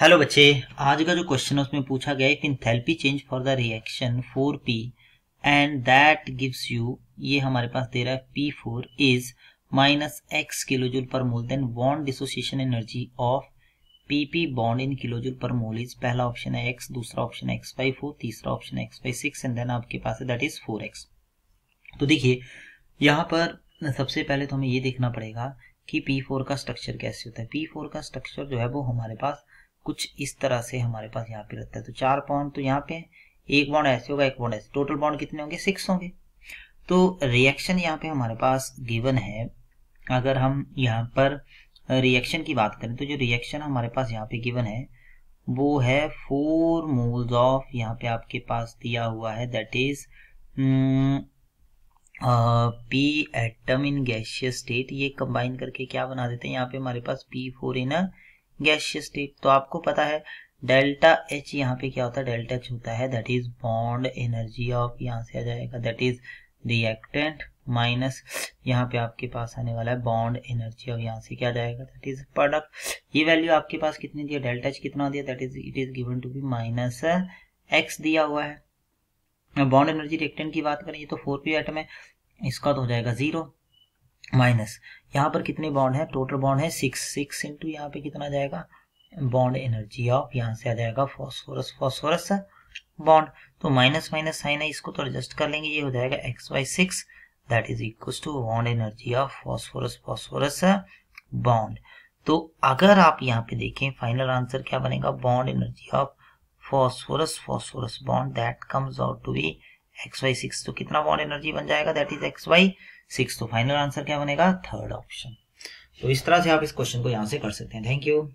hello बच्चे आज का जो क्वेश्चन है उसमें पूछा गया है कि enthalpy change for the reaction 4p and that gives you ये हमारे पास दे रहा है P four is minus x kilojoule per mole then bond dissociation energy of P P bond in kilojoule per mole is पहला option है x दूसरा option है एक्स बाई फोर तीसरा ऑप्शन है x by six and then आपके पास है that is four x तो देखिए यहाँ पर सबसे पहले तो हमें ये देखना पड़ेगा कि पी फोर का स्ट्रक्चर कैसे होता है पी फोर का स्ट्रक्चर जो है वो हमारे पास कुछ इस तरह से हमारे पास यहाँ पे रहता है तो चार बॉन्ड तो यहाँ पे है एक बॉन्ड ऐसे होगा एक बॉन्ड ऐसे टोटल बॉन्ड कितने होंगे सिक्स होंगे तो रिएक्शन यहाँ पे हमारे पास गिवन है अगर हम यहाँ पर रिएक्शन की बात करें तो जो रिएक्शन हमारे पास यहाँ पे गिवन है वो है फोर मोल्स ऑफ यहाँ पे आपके पास दिया हुआ है that is P atom in gaseous state ये कंबाइन करके क्या बना देते हैं यहाँ पे हमारे पास P four in a gaseous state तो आपको पता है डेल्टा एच यहाँ पे क्या होता है डेल्टा एच होता है that is bond energy of यहाँ से आ जाएगा दैट इज रिएक्टेंट माइनस यहाँ पे आपके पास आने वाला है बॉन्ड एनर्जी और यहाँ से क्या जाएगा दैट इज प्रोडक्ट ये वैल्यू आपके पास कितनी दी है डेल्टा एच कितना दिया that is it is given to be minus x दिया हुआ है बॉन्ड एनर्जी रिएक्टेंट की बात करें ये तो फोर पी आइटम है इसका तो हो जाएगा जीरो माइनस यहाँ पर कितने बॉन्ड है टोटल बॉन्ड है सिक्स सिक्स इंटू यहाँ पे कितना जाएगा बॉन्ड एनर्जी ऑफ यहाँ से आ जाएगा फॉस्फोरस फॉस्फोरस बॉन्ड तो माइनस माइनस साइन है इसको तो एडजस्ट कर लेंगे ये हो जाएगा x Y six that is equal to bond energy of phosphorus phosphorus bond तो अगर आप यहाँ पे देखें फाइनल आंसर क्या बनेगा bond energy of phosphorus phosphorus bond that comes out to be X Y six तो कितना बॉन्ड एनर्जी बन जाएगा that is X Y six तो फाइनल आंसर क्या बनेगा थर्ड ऑप्शन तो इस तरह से आप इस क्वेश्चन को यहां से कर सकते हैं थैंक यू